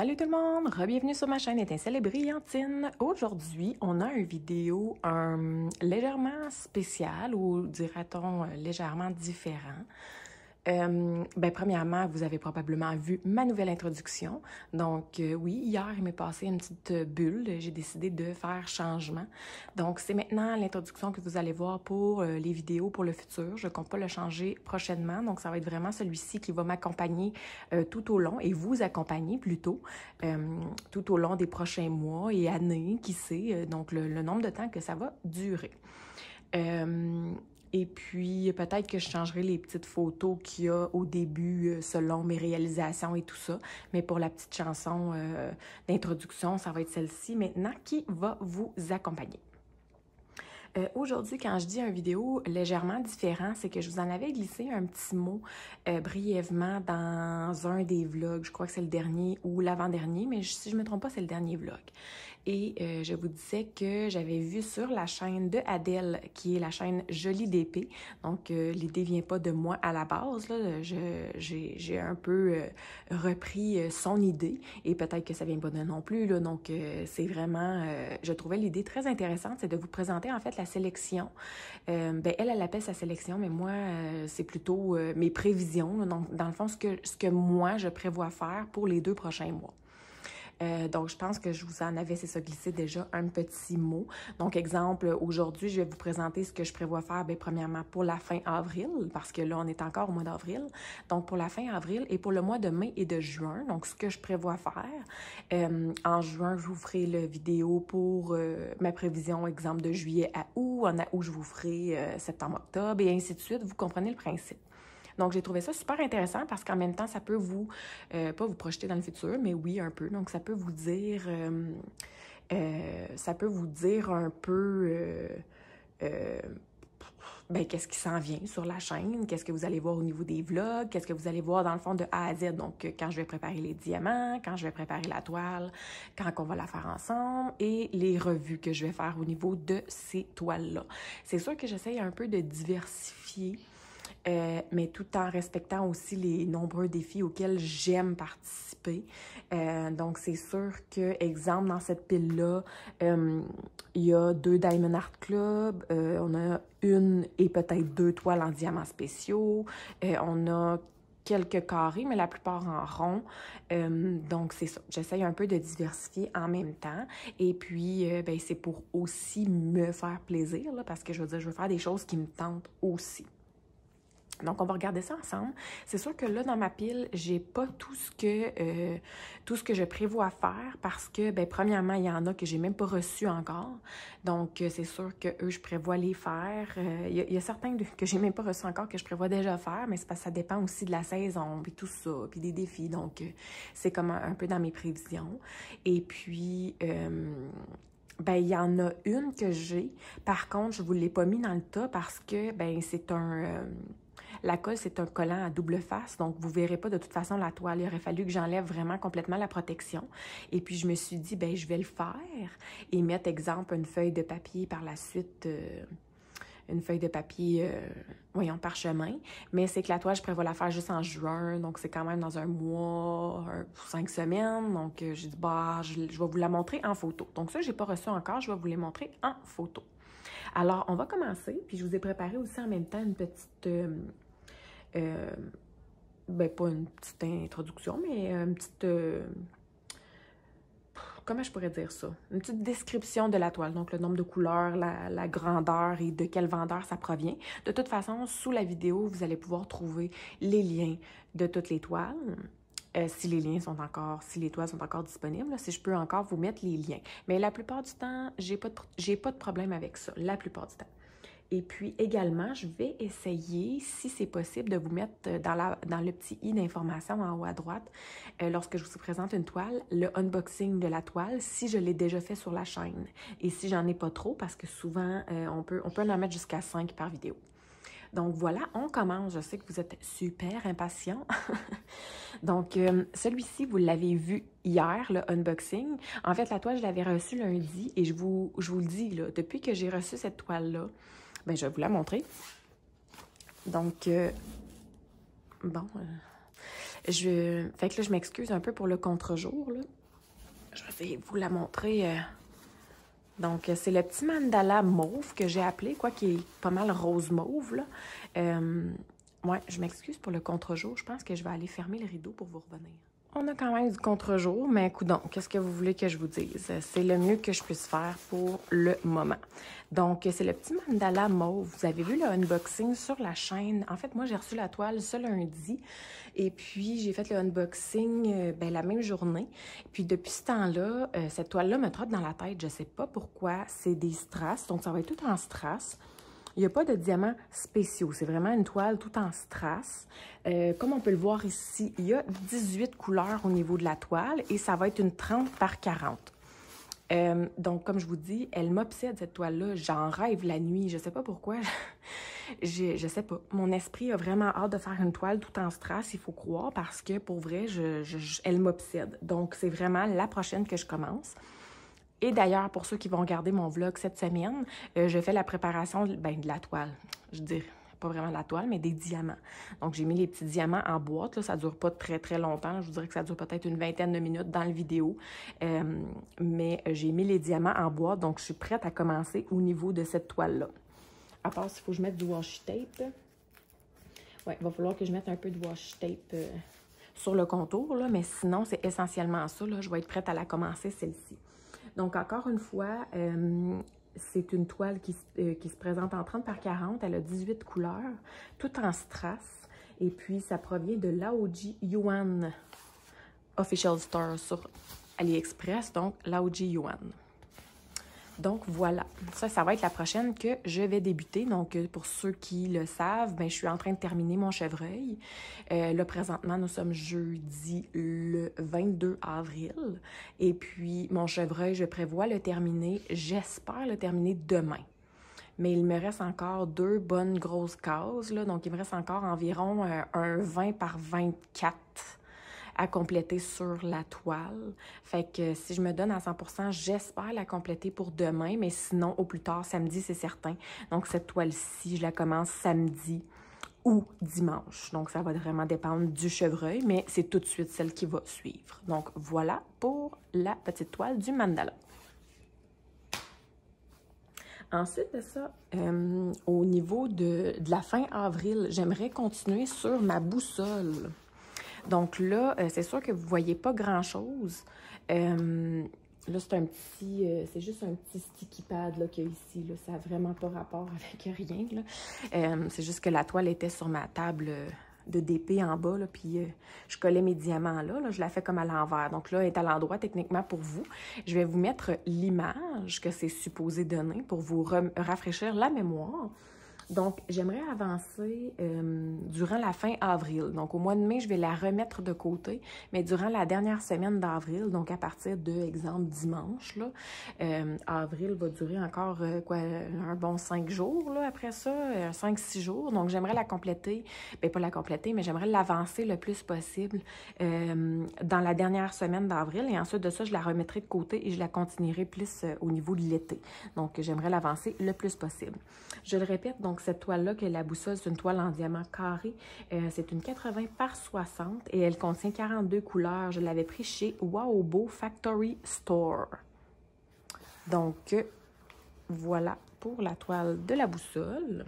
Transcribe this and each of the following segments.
Salut tout le monde, bienvenue sur ma chaîne Étincelle et Brillantine. Aujourd'hui, on a une vidéo euh, légèrement spéciale ou dira-t-on euh, légèrement différent. Euh, ben, premièrement, vous avez probablement vu ma nouvelle introduction. Donc, euh, oui, hier, il m'est passé une petite euh, bulle. J'ai décidé de faire changement. Donc, c'est maintenant l'introduction que vous allez voir pour les vidéos pour le futur. Je compte pas le changer prochainement. Donc, ça va être vraiment celui-ci qui va m'accompagner tout au long et vous accompagner plutôt tout au long des prochains mois et années, qui sait. donc, le, nombre de temps que ça va durer. Euh, et puis, peut-être que je changerai les petites photos qu'il y a au début euh, selon mes réalisations et tout ça. Mais pour la petite chanson euh, d'introduction, ça va être celle-ci maintenant qui va vous accompagner. Euh, aujourd'hui, quand je dis un vidéo légèrement différent, c'est que je vous en avais glissé un petit mot brièvement dans un des vlogs. Je crois que c'est le dernier ou l'avant-dernier, mais si je ne me trompe pas, c'est le dernier vlog et euh, je vous disais que j'avais vu sur la chaîne de Adèle, qui est la chaîne Jolie d'épée. Donc, l'idée euh, l'idée vient pas de moi à la base. j'ai, un peu euh, repris son idée et peut-être que ça vient pas de non plus. Donc, c'est vraiment... je trouvais l'idée très intéressante, c'est de vous présenter en fait la sélection. Ben, elle, elle appelle sa sélection, mais moi, c'est plutôt mes prévisions. Donc, dans le fond, ce que, ce que moi, je prévois faire pour les deux prochains mois. Euh, donc, je pense que je vous en avais, c'est ça, glissé déjà un petit mot. Donc, exemple, aujourd'hui, je vais vous présenter ce que je prévois faire, bien, premièrement, pour la fin avril, parce que là, on est encore au mois d'avril. Donc, pour la fin avril et pour le mois de mai et de juin, donc, ce que je prévois faire. Euh, en juin, je vous ferai le vidéo pour euh, ma prévision, exemple, de juillet à août. En août, je vous ferai septembre-octobre et ainsi de suite. Vous comprenez le principe. Donc, j'ai trouvé ça super intéressant parce qu'en même temps, ça peut vous, euh, pas vous projeter dans le futur, mais oui, un peu. Donc, ça peut vous dire, euh, euh, ça peut vous dire un peu ben, qu'est-ce qui s'en vient sur la chaîne, qu'est-ce que vous allez voir au niveau des vlogs, qu'est-ce que vous allez voir dans le fond de A à Z. Donc, quand je vais préparer les diamants, quand je vais préparer la toile, quand on va la faire ensemble et les revues que je vais faire au niveau de ces toiles-là. C'est sûr que j'essaye un peu de diversifier euh, mais tout en respectant aussi les nombreux défis auxquels j'aime participer. Euh, donc, c'est sûr que, exemple, dans cette pile-là, euh, il y a deux Diamond Art Club, on a une et peut-être deux toiles en diamants spéciaux, on a quelques carrés, mais la plupart en rond. donc, c'est ça. J'essaye un peu de diversifier en même temps. Et puis, ben, c'est pour aussi me faire plaisir, parce que je veux dire, je veux faire des choses qui me tentent aussi. Donc, on va regarder ça ensemble. C'est sûr que là, dans ma pile, j'ai pas tout ce que euh, tout ce que je prévois faire parce que, ben, premièrement, il y en a que j'ai même pas reçu encore. Donc, euh, c'est sûr que eux, je prévois les faire. Euh, il y, a certains que j'ai même pas reçu encore que je prévois déjà faire, mais c'est ça dépend aussi de la saison, puis tout ça, puis des défis. Donc, c'est comme un, peu dans mes prévisions. Et puis, ben il y en a une que j'ai. Par contre, je vous l'ai pas mis dans le tas parce que ben c'est un la colle, c'est un collant à double face, donc vous verrez pas de toute façon la toile. Il aurait fallu que j'enlève vraiment complètement la protection. Et puis, je me suis dit, ben je vais le faire et mettre, exemple, une feuille de papier par la suite... Euh, une feuille de papier, voyons, euh, voyons, parchemin. Mais c'est que la toile, je prévois la faire juste en juin, donc c'est quand même dans un mois, cinq semaines. Donc euh, j'ai dit, bah, je, vais vous la montrer en photo. Donc ça, j'ai pas reçu encore, je vais vous les montrer en photo. Alors, on va commencer, puis je vous ai préparé aussi en même temps une petite... Euh, ben, pas une petite introduction, mais euh, une petite... Euh, comment je pourrais dire ça? Une petite description de la toile, donc le nombre de couleurs, la, grandeur et de quelle vendeur ça provient. De toute façon, sous la vidéo, vous allez pouvoir trouver les liens de toutes les toiles. si les liens sont encore, si les toiles sont encore disponibles, si je peux encore vous mettre les liens. Mais la plupart du temps, j'ai pas pas de problème avec ça, la plupart du temps. Et puis également, je vais essayer, si c'est possible, de vous mettre euh, dans, le petit i d'information en haut à droite, euh, lorsque je vous présente une toile, le unboxing de la toile, si je l'ai déjà fait sur la chaîne. Et si j'en ai pas trop, parce que souvent, euh, on, peut, on peut en mettre jusqu'à 5 par vidéo. Donc voilà, on commence. Je sais que vous êtes super impatients. Donc celui-ci, vous l'avez vu hier, le unboxing. En fait, la toile, je l'avais reçue lundi et je vous, je vous le dis, là, depuis que j'ai reçu cette toile-là, ben, je vais vous la montrer. Donc, euh, bon, euh, je, fait que là, je m'excuse un peu pour le contre-jour, Je vais vous la montrer. Euh, donc, c'est le petit mandala mauve que j'ai appelé, quoi, qui est pas mal rose mauve, là. ouais, je m'excuse pour le contre-jour. Je pense que je vais aller fermer le rideau pour vous revenir. On a quand même du contre-jour, mais coudon, qu'est-ce que vous voulez que je vous dise? C'est le mieux que je puisse faire pour le moment. Donc, c'est le petit mandala mauve. Vous avez vu le unboxing sur la chaîne. En fait, moi, j'ai reçu la toile ce lundi. Et puis, j'ai fait le unboxing euh, ben, la même journée. puis, depuis ce temps-là, euh, cette toile-là me trotte dans la tête. Je sais pas pourquoi. C'est des strass. Donc, ça va être tout en strass. Il n'y a pas de diamants spéciaux. C'est vraiment une toile tout en strass. Euh, comme on peut le voir ici, il y a 18 couleurs au niveau de la toile et ça va être une 30 par 40. Euh, donc, comme je vous dis, elle m'obsède cette toile-là. J'en rêve la nuit. Je sais pas pourquoi. je, je sais pas. Mon esprit a vraiment hâte de faire une toile tout en strass, il faut croire, parce que pour vrai, elle m'obsède. Donc, c'est vraiment la prochaine que je commence. Et d'ailleurs, pour ceux qui vont regarder mon vlog cette semaine, euh, je fais la préparation ben, de la toile, je dirais pas vraiment de la toile, mais des diamants. Donc, j'ai mis les petits diamants en boîte. Ça ne dure pas très, très longtemps. Je vous dirais que ça dure peut-être une vingtaine de minutes dans la vidéo. Euh, mais euh, j'ai mis les diamants en boîte, donc je suis prête à commencer au niveau de cette toile-là. À part s'il faut que je mette du washi tape. Oui, il va falloir que je mette un peu de washi tape sur le contour, mais sinon, c'est essentiellement ça. Je vais être prête à la commencer, celle-ci. Donc, encore une fois, euh, c'est une toile qui, euh, qui, se présente en 30 par 40. Elle a 18 couleurs, tout en strass. Et puis, ça provient de Laoji Yuan Official Store sur AliExpress, donc Laoji Yuan. Donc voilà, ça, ça va être la prochaine que je vais débuter. Donc euh, pour ceux qui le savent, ben, je suis en train de terminer mon chevreuil. Euh, là, présentement, nous sommes jeudi le 22 avril. Et puis mon chevreuil, je prévois le terminer, j'espère le terminer demain. Mais il me reste encore deux bonnes grosses cases. Là, donc il me reste encore environ euh, un 20 par 24 à compléter sur la toile. Fait que si je me donne à 100%, j'espère la compléter pour demain, mais sinon au plus tard, samedi, c'est certain. Donc cette toile-ci, je la commence samedi ou dimanche. Donc ça va vraiment dépendre du chevreuil, mais c'est tout de suite celle qui va suivre. Donc voilà pour la petite toile du mandala. Ensuite de ça, euh, au niveau de, de la fin avril, j'aimerais continuer sur ma boussole. Donc là, euh, c'est sûr que vous ne voyez pas grand-chose. Euh, là, c'est un petit... Euh, c'est juste un petit sticky pad qu'il y a ici. Là. Ça n'a vraiment pas rapport avec rien. c'est juste que la toile était sur ma table de DP en bas, là, puis je collais mes diamants là, là, je la fais comme à l'envers. Donc là, elle est à l'endroit techniquement pour vous. Je vais vous mettre l'image que c'est supposé donner pour vous rafraîchir la mémoire. Donc, j'aimerais avancer euh, durant la fin avril. Donc, au mois de mai, je vais la remettre de côté, mais durant la dernière semaine d'avril, donc à partir de, exemple, dimanche, là, euh, avril va durer encore euh, quoi, un bon cinq jours là, après ça, cinq, six jours. Donc, j'aimerais la compléter, bien, pas la compléter, mais j'aimerais l'avancer le plus possible dans la dernière semaine d'avril. Et ensuite de ça, je la remettrai de côté et je la continuerai plus au niveau de l'été. Donc, j'aimerais l'avancer le plus possible. Je le répète, donc cette toile-là, que la boussole, c'est une toile en diamant carré. Euh, c'est une 80 par 60 et elle contient 42 couleurs. Je l'avais pris chez Waobo Factory Store. Donc, voilà pour la toile de la boussole.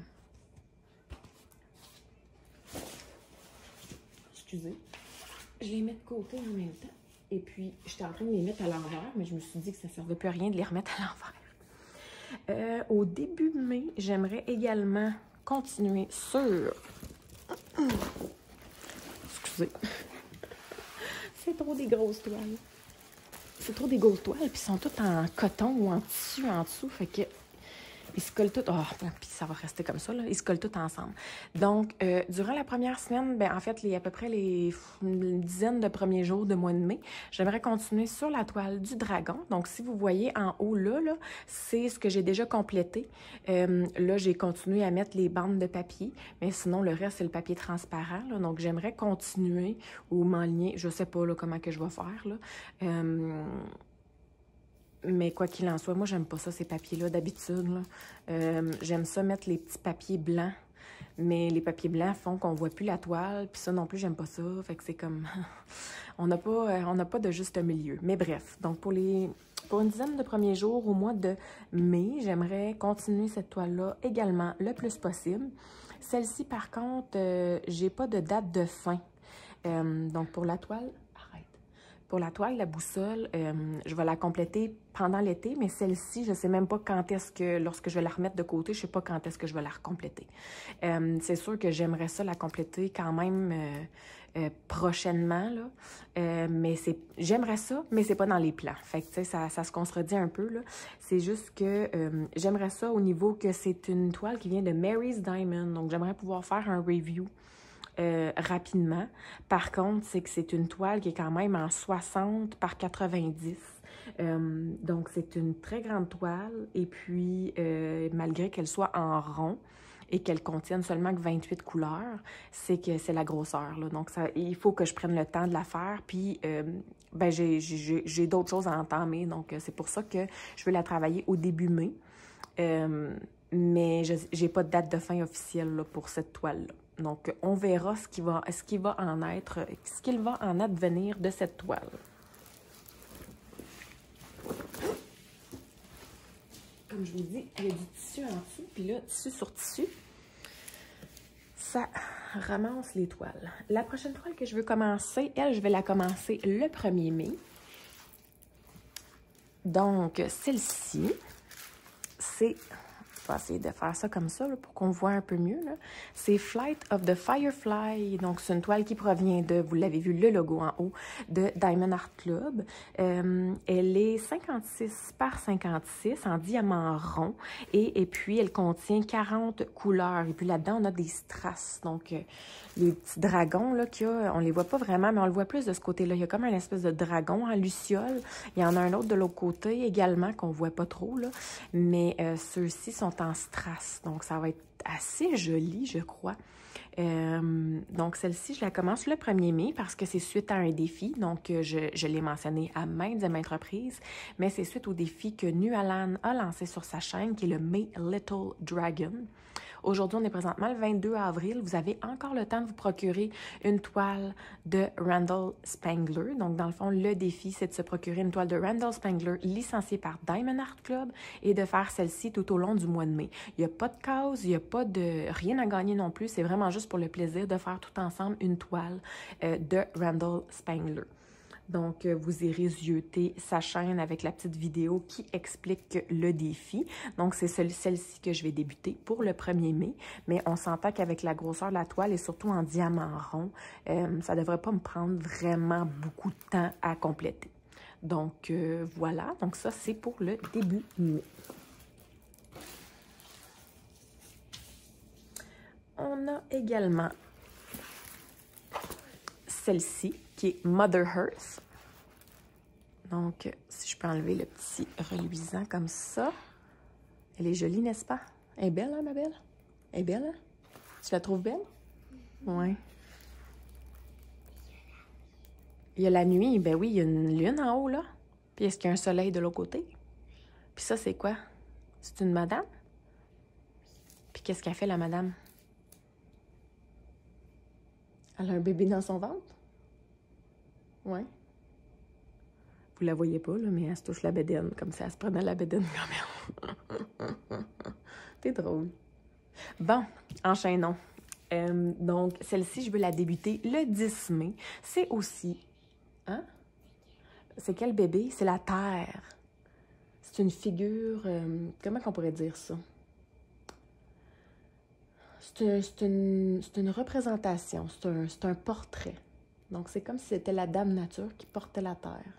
Excusez. Je les mets de côté en même temps. Et puis, j'étais en train de les mettre à l'envers, mais je me suis dit que ça ne servait plus à rien de les remettre à l'envers. Euh, au début mai, j'aimerais également continuer sur... Excusez. C'est trop des grosses toiles. C'est trop des grosses toiles, puis sont toutes en coton ou en tissu en dessous, fait que ils se collent tout. Ah, oh, puis ça va rester comme ça, là. Ils se collent tout ensemble. Donc, euh, durant la première semaine, ben, en fait, les, à peu près les dizaines de premiers jours de mois de mai, j'aimerais continuer sur la toile du dragon. Donc, si vous voyez en haut, là, là c'est ce que j'ai déjà complété. Euh, là, j'ai continué à mettre les bandes de papier, mais sinon, le reste, c'est le papier transparent, là. Donc, j'aimerais continuer ou m'enligner. Je sais pas, là, comment que je vais faire, là. Euh, mais quoi qu'il en soit, moi, j'aime pas ça, ces papiers-là, d'habitude. Euh, j'aime ça mettre les petits papiers blancs. Mais les papiers blancs font qu'on voit plus la toile, puis ça non plus, j'aime pas ça. Fait que c'est comme... on n'a pas, euh, on pas de juste milieu. Mais bref, donc pour les... Pour une dizaine de premiers jours au mois de mai, j'aimerais continuer cette toile-là également le plus possible. Celle-ci, par contre, euh, j'ai pas de date de fin. donc, pour la toile, pour la toile, la boussole, euh, je vais la compléter pendant l'été, mais celle-ci, je sais même pas quand est-ce que, lorsque je vais la remettre de côté, je ne sais pas quand est-ce que je vais la compléter. Euh, c'est sûr que j'aimerais ça la compléter quand même euh, prochainement, là. mais c'est, j'aimerais ça, mais c'est pas dans les plans. Fait ça, ça se contredit un peu, là. C'est juste que j'aimerais ça au niveau que c'est une toile qui vient de Mary's Diamond, donc j'aimerais pouvoir faire un review euh, rapidement. Par contre, c'est que c'est une toile qui est quand même en 60 par 90. Euh, donc, c'est une très grande toile. Et puis, euh, malgré qu'elle soit en rond et qu'elle contienne seulement que 28 couleurs, c'est que c'est la grosseur. Donc, ça, il faut que je prenne le temps de la faire. Puis, ben, j'ai d'autres choses à entamer. Donc, c'est pour ça que je veux la travailler au début mai. mais j'ai pas de date de fin officielle pour cette toile-là. Donc, on verra ce qui va, ce qui va en être, ce qu'il va en advenir de cette toile. Comme je vous dis, il y a du tissu en dessous, puis là, tissu sur tissu, ça ramasse les toiles. La prochaine toile que je veux commencer, elle, je vais la commencer le 1er mai. Donc, celle-ci, c'est vais essayer de faire ça comme ça pour qu'on voit un peu mieux. C'est Flight of the Firefly. Donc, c'est une toile qui provient de, vous l'avez vu, le logo en haut de Diamond Art Club. Euh, elle est 56 par 56 en diamant rond et, puis elle contient 40 couleurs. Et puis là-dedans, on a des strass. Donc, euh, les petits dragons qu'il y a, on les voit pas vraiment, mais on le voit plus de ce côté-là. Il y a comme un espèce de dragon en luciole. Il y en a un autre de l'autre côté également qu'on voit pas trop. Là. Mais euh, ceux-ci sont en strass. Donc, ça va être assez joli, je crois. Euh, donc, celle-ci, je la commence le 1er mai parce que c'est suite à un défi. Donc, euh, je, je l'ai mentionné à maintes et maintes reprises, mais c'est suite au défi que Nualan a lancé sur sa chaîne, qui est le May Little Dragon. Aujourd'hui, on est présentement le 22 avril. Vous avez encore le temps de vous procurer une toile de Randall Spangler. Donc, dans le fond, le défi, c'est de se procurer une toile de Randall Spangler licenciée par Diamond Art Club et de faire celle-ci tout au long du mois de mai. Il n'y a pas de cause, il n'y a pas de rien à gagner non plus. C'est vraiment juste pour le plaisir de faire tout ensemble une toile euh, de Randall Spangler. Donc, euh, vous irez zioter sa chaîne avec la petite vidéo qui explique le défi. Donc, c'est celle-ci que je vais débuter pour le 1er mai. Mais on s'entend qu'avec la grosseur de la toile et surtout en diamant rond, euh, ça ne devrait pas me prendre vraiment beaucoup de temps à compléter. Donc, euh, voilà. Donc, ça, c'est pour le début mai. On a également celle-ci, qui est Mother Earth. Donc, si je peux enlever le petit reluisant comme ça. Elle est jolie, n'est-ce pas? Elle est belle, hein, ma belle? Elle est belle, hein? Tu la trouves belle? Oui. Il y a la nuit, ben oui, il y a une lune en haut, là. Puis est-ce qu'il y a un soleil de l'autre côté? Puis ça, c'est quoi? C'est une madame? Puis qu'est-ce qu'a fait la madame? Elle a un bébé dans son ventre? Ouais. Vous la voyez pas, là, mais elle se touche la bédaine, comme si elle se prenait la bédaine quand même. T'es drôle. Bon, enchaînons. Euh, donc, celle-ci, je veux la débuter le 10 mai. C'est aussi... Hein? C'est quel bébé? C'est la Terre. C'est une figure... Euh, comment qu'on pourrait dire ça? c'est une, une, représentation, c'est un, un, portrait. Donc, c'est comme si c'était la dame nature qui portait la terre.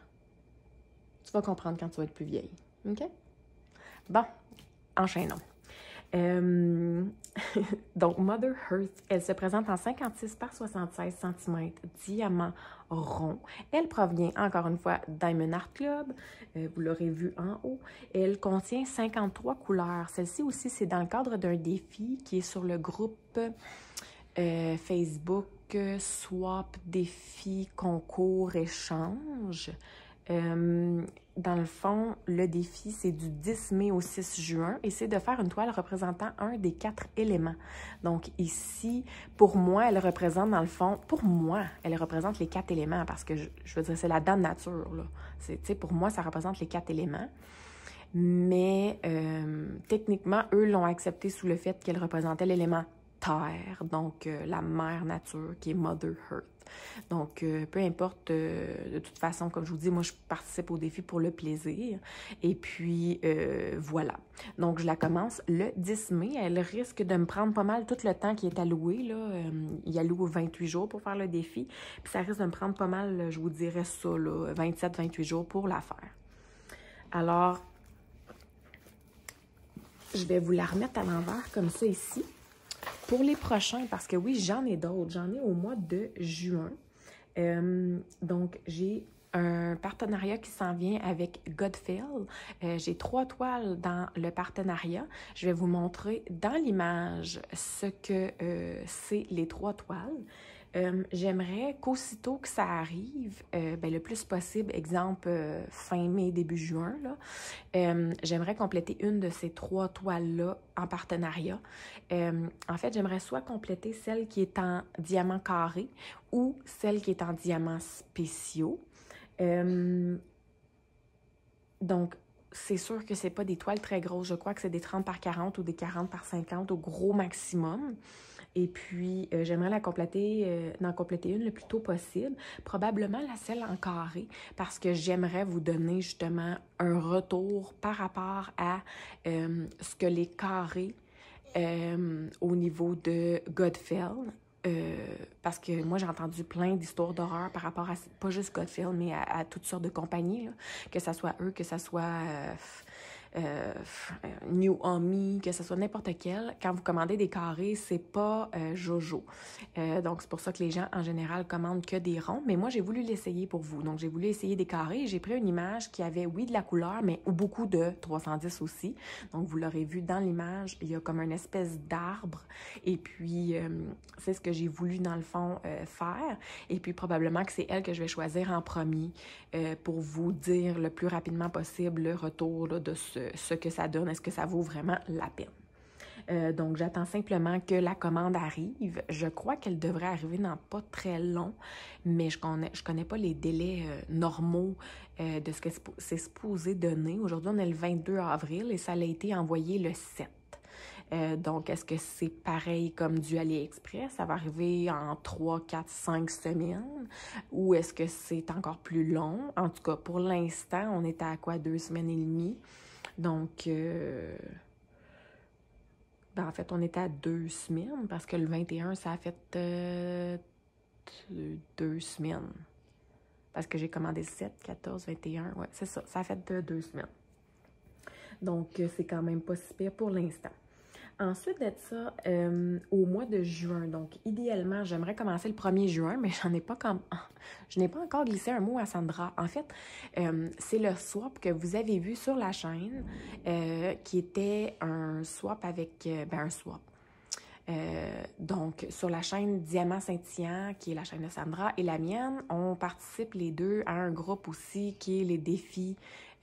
Tu vas comprendre quand tu vas être plus vieille. OK? Bon, enchaînons. Euh, donc, Mother Earth, elle se présente en 56 par 76 cm, diamant rond. Elle provient encore une fois Diamond Art Club, euh, vous l'aurez vu en haut. Elle contient 53 couleurs. Celle-ci aussi, c'est dans le cadre d'un défi qui est sur le groupe euh, Facebook Swap Défi Concours Échange. Euh, dans le fond, le défi, c'est du 10 mai au 6 juin et c'est de faire une toile représentant un des quatre éléments. Donc ici, pour moi, elle représente dans le fond, pour moi, elle représente les quatre éléments parce que je, veux dire, c'est la dame nature. Là. Pour moi, ça représente les quatre éléments. Mais euh, techniquement, eux l'ont accepté sous le fait qu'elle représentait l'élément terre, donc euh, la mère nature qui est Mother Earth. Donc, euh, peu importe, euh, de toute façon, comme je vous dis, moi, je participe au défi pour le plaisir. Et puis, voilà. Donc, je la commence le 10 mai. Elle risque de me prendre pas mal tout le temps qui est alloué. Là. il loué 28 jours pour faire le défi. Puis, ça risque de me prendre pas mal, je vous dirais ça, 27-28 jours pour la faire. Alors, je vais vous la remettre à l'envers comme ça ici pour les prochains, parce que oui, j'en ai d'autres. J'en ai au mois de juin. Euh, donc, j'ai un partenariat qui s'en vient avec Godfield. Euh, j'ai trois toiles dans le partenariat. Je vais vous montrer dans l'image ce que euh, c'est les trois toiles. Euh, j'aimerais qu'aussitôt que ça arrive, euh, ben, le plus possible, exemple euh, fin mai, début juin, j'aimerais compléter une de ces trois toiles-là en partenariat. en fait, j'aimerais soit compléter celle qui est en diamant carré ou celle qui est en diamant spéciaux. donc, c'est sûr que ce pas des toiles très grosses. Je crois que c'est des 30 par 40 ou des 40 par 50 au gros maximum. Et puis, euh, j'aimerais la compléter, d'en euh, en compléter une le plus tôt possible, probablement la celle en carré, parce que j'aimerais vous donner justement un retour par rapport à euh, ce que les carrés au niveau de Godfell parce que moi, j'ai entendu plein d'histoires d'horreur par rapport à, pas juste Godfield, mais à, toutes sortes de compagnies, que ça soit eux, que ça soit euh, euh, New Homie, que ce soit n'importe quel, quand vous commandez des carrés, c'est pas euh, jojo. donc, c'est pour ça que les gens, en général, commandent que des ronds. Mais moi, j'ai voulu l'essayer pour vous. Donc, j'ai voulu essayer des carrés. J'ai pris une image qui avait, oui, de la couleur, mais beaucoup de 310 aussi. Donc, vous l'aurez vu dans l'image, il y a comme une espèce d'arbre. Et puis, c'est ce que j'ai voulu, dans le fond, faire. Et puis, probablement que c'est elle que je vais choisir en premier pour vous dire le plus rapidement possible le retour de ce ce que ça donne, est-ce que ça vaut vraiment la peine. Euh, donc, j'attends simplement que la commande arrive. Je crois qu'elle devrait arriver dans pas très long, mais je connais, je connais pas les délais euh, normaux euh, de ce que c'est supposé donner. Aujourd'hui, on est le 22 avril et ça a été envoyé le 7. donc, est-ce que c'est pareil comme du AliExpress? Ça va arriver en 3, 4, 5 semaines? Ou est-ce que c'est encore plus long? En tout cas, pour l'instant, on est à quoi? Deux semaines et demie. Donc, euh, ben, en fait, on était à deux semaines parce que le 21, ça a fait euh, deux, semaines. Parce que j'ai commandé 7, 14, 21. Ouais, c'est ça. Ça a fait deux, deux semaines. Donc, euh, c'est quand même pas si pire pour l'instant. Ensuite de ça, euh, au mois de juin, donc idéalement, j'aimerais commencer le 1er juin, mais j'en ai pas comme... je n'ai pas encore glissé un mot à Sandra. En fait, euh, c'est le swap que vous avez vu sur la chaîne, euh, qui était un swap avec... ben, un swap euh, donc, sur la chaîne Diamant saint Scintillant, qui est la chaîne de Sandra, et la mienne, on participe les deux à un groupe aussi qui est les défis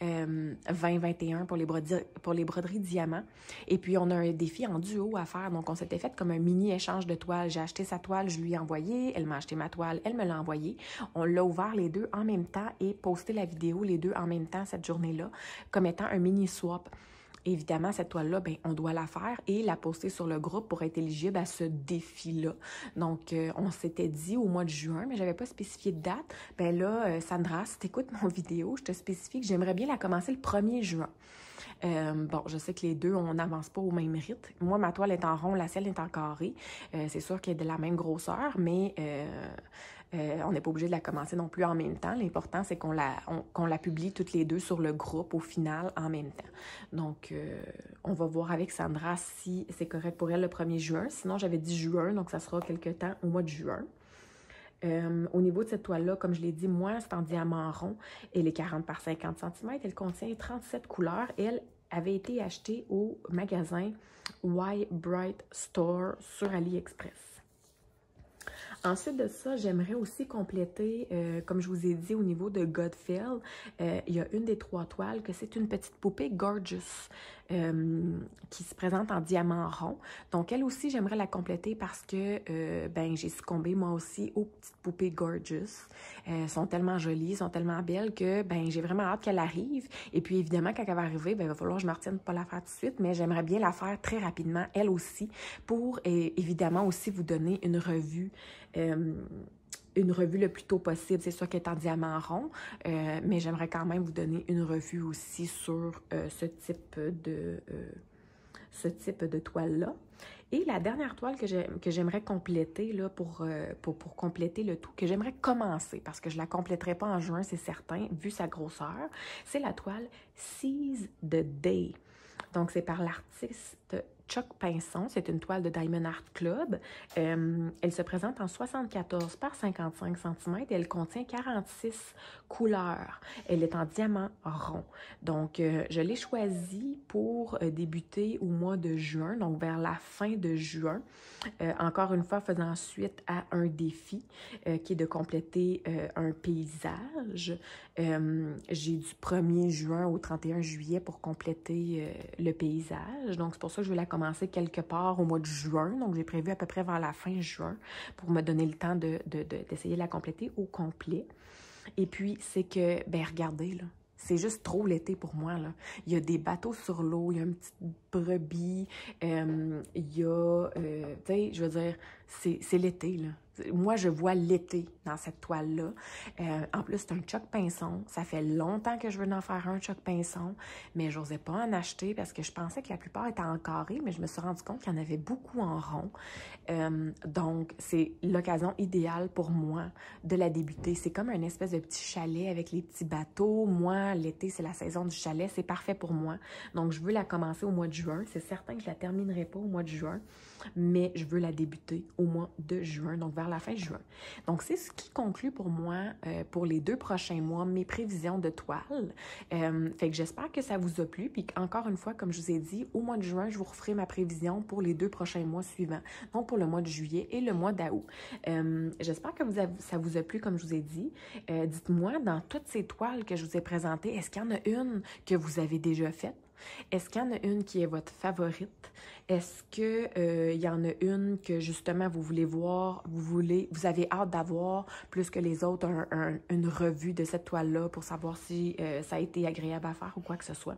euh, 2021 pour les, broderies, pour diamants. Et puis, on a un défi en duo à faire. Donc, on s'était fait comme un mini échange de toiles. J'ai acheté sa toile, je lui ai envoyé. Elle m'a acheté ma toile, elle me l'a envoyée. On l'a ouvert les deux en même temps et posté la vidéo les deux en même temps cette journée-là comme étant un mini swap évidemment, cette toile-là, ben, on doit la faire et la poster sur le groupe pour être éligible à ce défi-là. Donc, euh, on s'était dit au mois de juin, mais j'avais pas spécifié de date. Ben là, euh, Sandra, si écoutes mon vidéo, je te spécifie que j'aimerais bien la commencer le 1er juin. Euh, bon, je sais que les deux, on n'avance pas au même rythme. Moi, ma toile est en rond, la sienne est en carré. c'est sûr qu'elle est de la même grosseur, mais euh, on n'est pas obligé de la commencer non plus en même temps. L'important, c'est qu'on la, la publie toutes les deux sur le groupe au final en même temps. Donc, euh, on va voir avec Sandra si c'est correct pour elle le 1er juin. Sinon, j'avais dit juin, donc ça sera quelque temps au mois de juin. Euh, au niveau de cette toile-là, comme je l'ai dit, moi, c'est en diamant rond. Elle est 40 par 50 cm. Elle contient 37 couleurs. Elle avait été achetée au magasin Y Bright Store sur AliExpress. Ensuite de ça, j'aimerais aussi compléter, euh, comme je vous ai dit au niveau de Godfell, euh, il y a une des trois toiles que c'est une petite poupée gorgeous qui se présente en diamant rond. Donc, elle aussi, j'aimerais la compléter parce que euh, ben, j'ai succombé moi aussi aux petites poupées gorgeous. Elles sont tellement jolies, sont tellement belles que ben, j'ai vraiment hâte qu'elle arrive. Et puis, évidemment, quand elle va arriver, ben, il va falloir que je me retienne pas la faire tout de suite, mais j'aimerais bien la faire très rapidement, elle aussi, pour évidemment aussi vous donner une revue. Euh, une revue le plus tôt possible. C'est sûr qu'elle est en diamant rond, euh, mais j'aimerais quand même vous donner une revue aussi sur euh, ce type de... Euh, ce type de toile-là. Et la dernière toile que j'aimerais compléter, là, pour, pour, compléter le tout, que j'aimerais commencer, parce que je ne la compléterai pas en juin, c'est certain, vu sa grosseur, c'est la toile Seize the Day. Donc, c'est par l'artiste Choc Pinson. C'est une toile de Diamond Art Club. Euh, elle se présente en 74 par 55 cm et elle contient 46 couleurs. Elle est en diamant rond. Donc, euh, je l'ai choisie pour euh, débuter au mois de juin, donc vers la fin de juin. encore une fois, faisant suite à un défi qui est de compléter un paysage. J'ai du 1er juin au 31 juillet pour compléter le paysage. Donc, c'est pour ça que je vais la commencer quelque part au mois de juin. Donc, j'ai prévu à peu près vers la fin juin pour me donner le temps d'essayer de, de, la compléter au complet. Et puis, c'est que, ben regardez, là, c'est juste trop l'été pour moi. Là. Il y a des bateaux sur l'eau, il y a une petite brebis, euh, il y a... Euh, tu sais, je veux dire, c'est l'été. Moi, je vois l'été cette toile-là. Euh, en plus, c'est un choc pinson. Ça fait longtemps que je veux en faire un choc pinson, mais j'osais pas en acheter parce que je pensais que la plupart étaient en carré, mais je me suis rendu compte qu'il y en avait beaucoup en rond. Euh, donc, c'est l'occasion idéale pour moi de la débuter. C'est comme un espèce de petit chalet avec les petits bateaux. Moi, l'été, c'est la saison du chalet. C'est parfait pour moi. Donc, je veux la commencer au mois de juin. C'est certain que je la terminerai pas au mois de juin, mais je veux la débuter au mois de juin, donc vers la fin juin. Donc, c'est ce qui pour moi euh, pour les deux prochains mois mes prévisions de toiles. Euh, fait que j'espère que ça vous a plu. Puis encore une fois, comme je vous ai dit, au mois de juin, je vous referai ma prévision pour les deux prochains mois suivants, donc pour le mois de juillet et le mois d'août. Euh, j'espère que ça vous a plu, comme je vous ai dit. Dites-moi, dans toutes ces toiles que je vous ai présentées, est-ce qu'il y en a une que vous avez déjà faite? Est-ce qu'il y en a une qui est votre favorite? Est-ce que euh, il y en a une que justement vous voulez voir, vous voulez, vous avez hâte d'avoir plus que les autres une revue de cette toile-là pour savoir si euh, ça a été agréable à faire ou quoi que ce soit.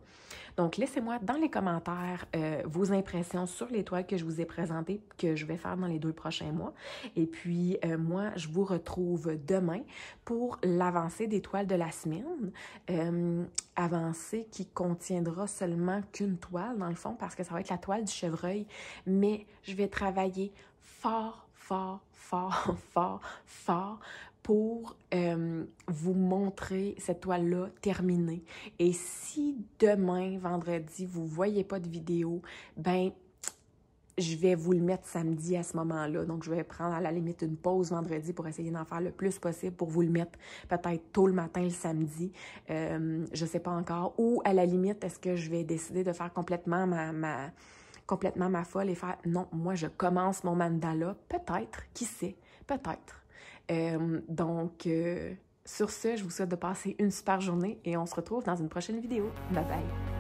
Donc laissez-moi dans les commentaires euh, vos impressions sur les toiles que je vous ai présentées, que je vais faire dans les deux prochains mois. Et puis moi, je vous retrouve demain pour l'avancée des toiles de la semaine avancée qui contiendra seulement qu'une toile, dans le fond, parce que ça va être la toile du chevreuil, mais je vais travailler fort, fort, fort, fort, fort pour euh, vous montrer cette toile-là terminée. Et si demain, vendredi, vous voyez pas de vidéo, ben je vais vous le mettre samedi à ce moment-là. Donc, je vais prendre à la limite une pause vendredi pour essayer d'en faire le plus possible pour vous le mettre peut-être tôt le matin, le samedi. Euh, je ne sais pas encore. Ou à la limite, est-ce que je vais décider de faire complètement ma, complètement ma folle et faire non, moi je commence mon mandala. Peut-être, qui sait, peut-être. Euh, donc, euh, sur ce, je vous souhaite de passer une super journée et on se retrouve dans une prochaine vidéo. Bye bye!